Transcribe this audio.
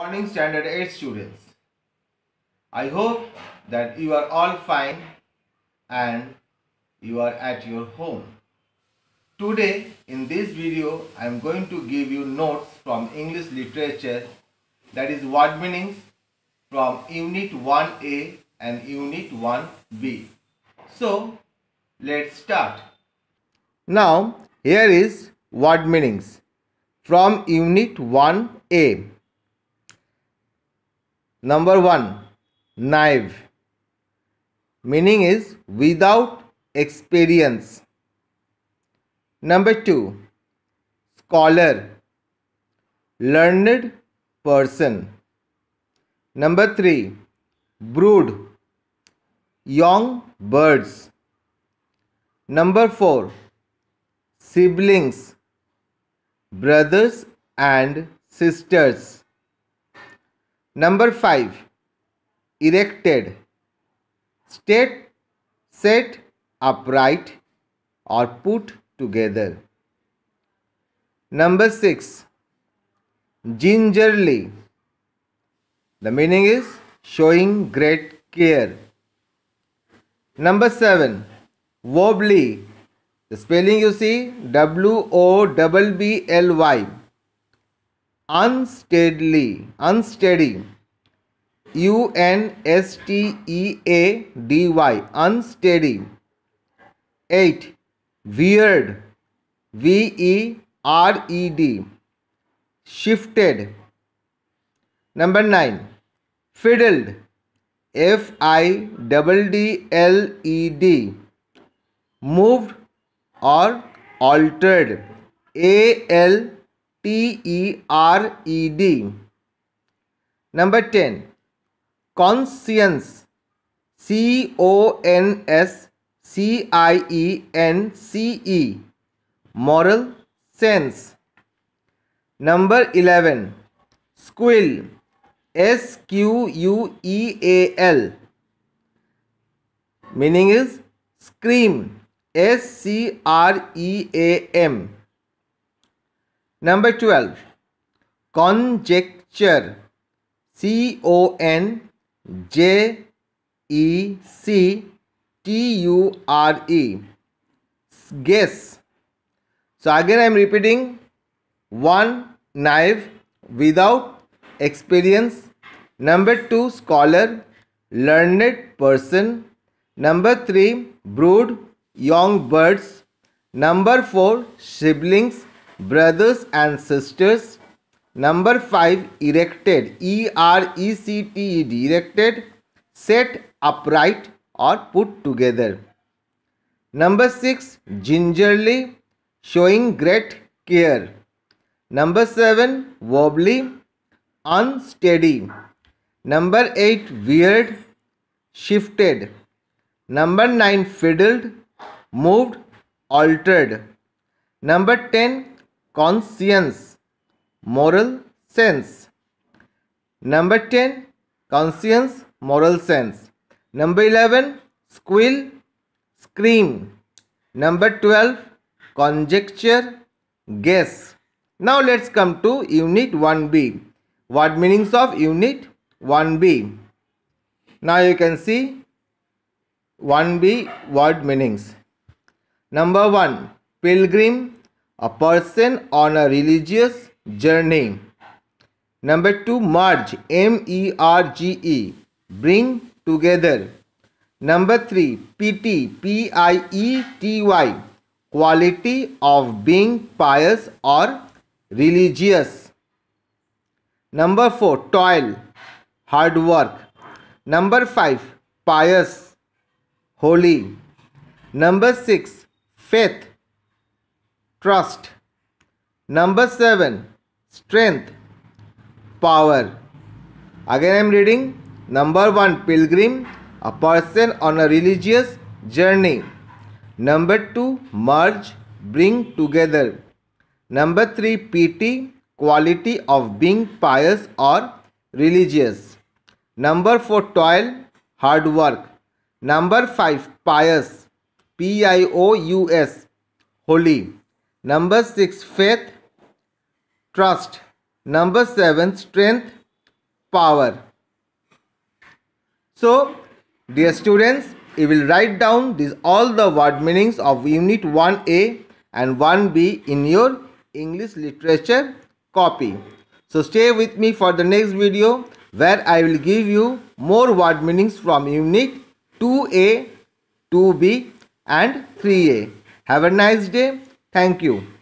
morning standard 8 students i hope that you are all fine and you are at your home today in this video i am going to give you notes from english literature that is word meanings from unit 1a and unit 1b so let's start now here is word meanings from unit 1a Number one, naive. Meaning is without experience. Number two, scholar. Learned person. Number three, brood. Young birds. Number four, siblings. Brothers and sisters. Number 5. Erected. State, set upright or put together. Number 6. Gingerly. The meaning is showing great care. Number 7. Wobbly. The spelling you see W O B B L Y unsteadily unsteady u n s t e a d y unsteady 8 weird v e r e d shifted number 9 fiddled f i d d l e d moved or altered a l T E R E D number ten conscience C O N S C I E N C E moral sense number eleven squeal S Q U E A L meaning is scream S C R E A M Number 12. Conjecture. C O N J E C T U R E. Guess. So again I am repeating. One knife without experience. Number two scholar, learned person. Number three brood, young birds. Number four siblings brothers and sisters. Number 5 erected E R E C T E D erected set upright or put together. Number 6 gingerly showing great care. Number 7 wobbly unsteady. Number 8 weird shifted. Number 9 fiddled moved altered. Number 10 conscience, moral sense. Number 10, conscience, moral sense. Number 11, squeal, scream. Number 12, conjecture, guess. Now let's come to Unit 1B. What meanings of Unit 1B? Now you can see 1B word meanings. Number 1, pilgrim, a person on a religious journey. Number two, merge, M E R G E, bring together. Number three, PT, P I E T Y, quality of being pious or religious. Number four, toil, hard work. Number five, pious, holy. Number six, faith, trust. Number 7 strength power. Again I am reading number 1 pilgrim a person on a religious journey. Number 2 merge bring together. Number 3 PT, quality of being pious or religious. Number 4 toil hard work. Number 5 pious P I O U S holy. Number 6 faith, trust. Number 7 strength, power. So, dear students, you will write down these all the word meanings of unit 1A and 1B in your English literature copy. So stay with me for the next video where I will give you more word meanings from unit 2A, 2B and 3A. Have a nice day. Thank you.